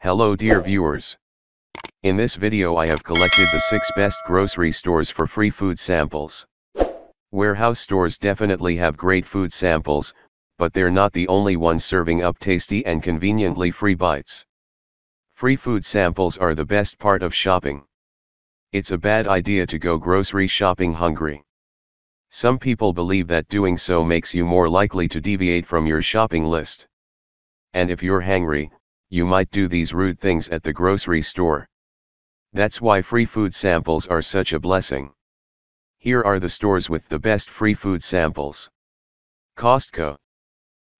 Hello dear viewers. In this video I have collected the 6 best grocery stores for free food samples. Warehouse stores definitely have great food samples, but they're not the only ones serving up tasty and conveniently free bites. Free food samples are the best part of shopping. It's a bad idea to go grocery shopping hungry. Some people believe that doing so makes you more likely to deviate from your shopping list. And if you're hangry, you might do these rude things at the grocery store. That's why free food samples are such a blessing. Here are the stores with the best free food samples. Costco.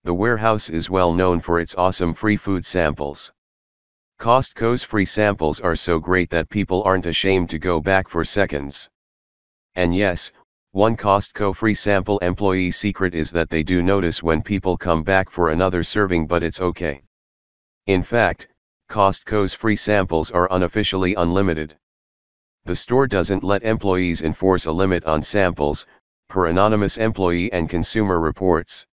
The warehouse is well known for its awesome free food samples. Costco's free samples are so great that people aren't ashamed to go back for seconds. And yes, one Costco free sample employee secret is that they do notice when people come back for another serving but it's okay. In fact, Costco's free samples are unofficially unlimited. The store doesn't let employees enforce a limit on samples, per anonymous employee and consumer reports.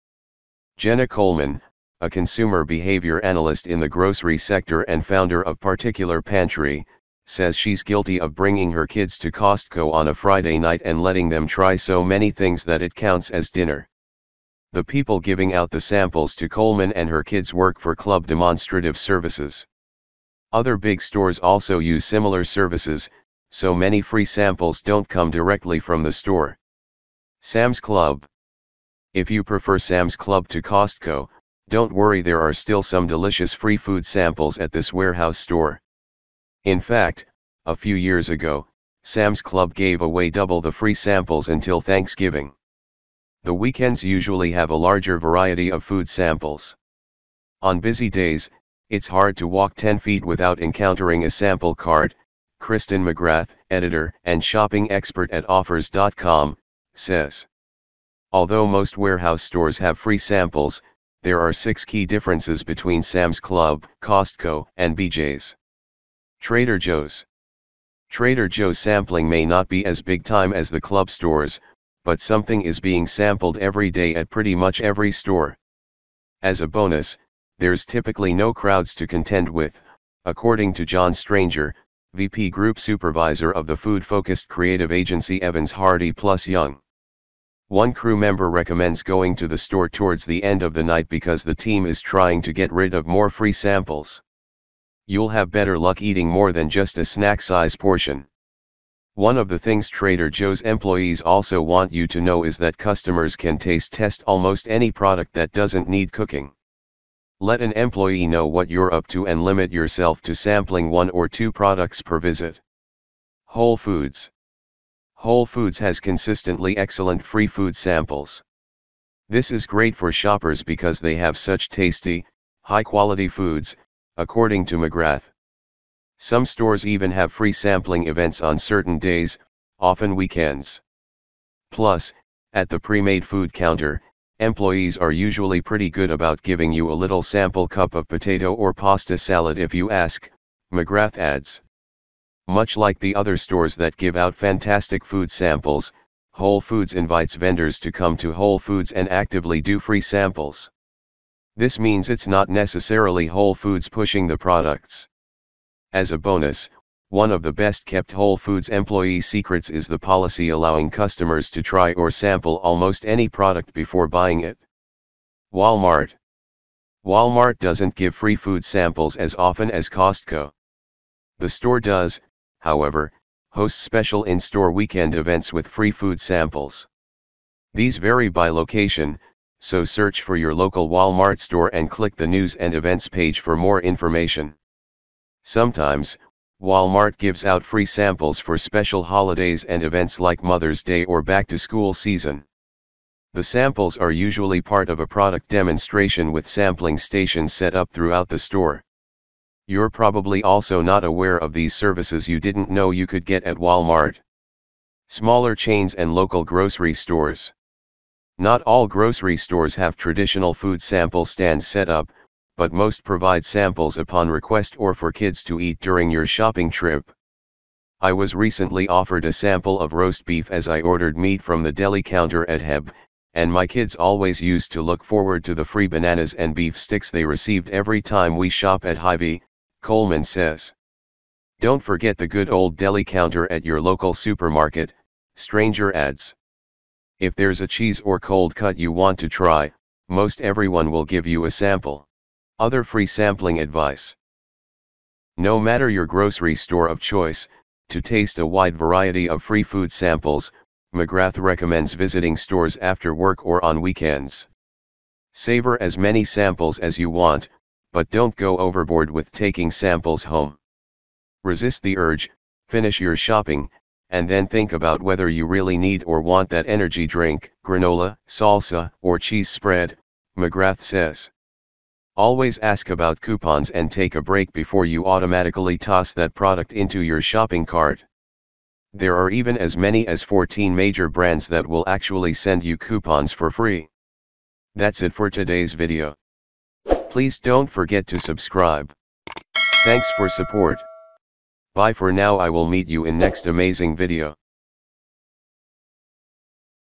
Jenna Coleman, a consumer behavior analyst in the grocery sector and founder of Particular Pantry, says she's guilty of bringing her kids to Costco on a Friday night and letting them try so many things that it counts as dinner the people giving out the samples to Coleman and her kids work for club demonstrative services. Other big stores also use similar services, so many free samples don't come directly from the store. Sam's Club If you prefer Sam's Club to Costco, don't worry there are still some delicious free food samples at this warehouse store. In fact, a few years ago, Sam's Club gave away double the free samples until Thanksgiving. The weekends usually have a larger variety of food samples. On busy days, it's hard to walk 10 feet without encountering a sample cart, Kristen McGrath, editor and shopping expert at offers.com, says. Although most warehouse stores have free samples, there are six key differences between Sam's Club, Costco, and BJ's. Trader Joe's. Trader Joe's sampling may not be as big time as the club stores, but something is being sampled every day at pretty much every store. As a bonus, there's typically no crowds to contend with, according to John Stranger, VP Group Supervisor of the food focused creative agency Evans Hardy Plus Young. One crew member recommends going to the store towards the end of the night because the team is trying to get rid of more free samples. You'll have better luck eating more than just a snack size portion. One of the things Trader Joe's employees also want you to know is that customers can taste test almost any product that doesn't need cooking. Let an employee know what you're up to and limit yourself to sampling one or two products per visit. Whole Foods Whole Foods has consistently excellent free food samples. This is great for shoppers because they have such tasty, high quality foods, according to McGrath. Some stores even have free sampling events on certain days, often weekends. Plus, at the pre-made food counter, employees are usually pretty good about giving you a little sample cup of potato or pasta salad if you ask, McGrath adds. Much like the other stores that give out fantastic food samples, Whole Foods invites vendors to come to Whole Foods and actively do free samples. This means it's not necessarily Whole Foods pushing the products. As a bonus, one of the best kept Whole Foods employee secrets is the policy allowing customers to try or sample almost any product before buying it. Walmart Walmart doesn't give free food samples as often as Costco. The store does, however, host special in store weekend events with free food samples. These vary by location, so search for your local Walmart store and click the news and events page for more information. Sometimes, Walmart gives out free samples for special holidays and events like Mother's Day or back to school season. The samples are usually part of a product demonstration with sampling stations set up throughout the store. You're probably also not aware of these services you didn't know you could get at Walmart. Smaller chains and local grocery stores. Not all grocery stores have traditional food sample stands set up, but most provide samples upon request or for kids to eat during your shopping trip. I was recently offered a sample of roast beef as I ordered meat from the deli counter at Heb, and my kids always used to look forward to the free bananas and beef sticks they received every time we shop at Hy-Vee, Coleman says. Don't forget the good old deli counter at your local supermarket, Stranger adds. If there's a cheese or cold cut you want to try, most everyone will give you a sample. Other free sampling advice. No matter your grocery store of choice, to taste a wide variety of free food samples, McGrath recommends visiting stores after work or on weekends. Savor as many samples as you want, but don't go overboard with taking samples home. Resist the urge, finish your shopping, and then think about whether you really need or want that energy drink, granola, salsa, or cheese spread, McGrath says. Always ask about coupons and take a break before you automatically toss that product into your shopping cart. There are even as many as 14 major brands that will actually send you coupons for free. That's it for today's video. Please don't forget to subscribe. Thanks for support. Bye for now I will meet you in next amazing video.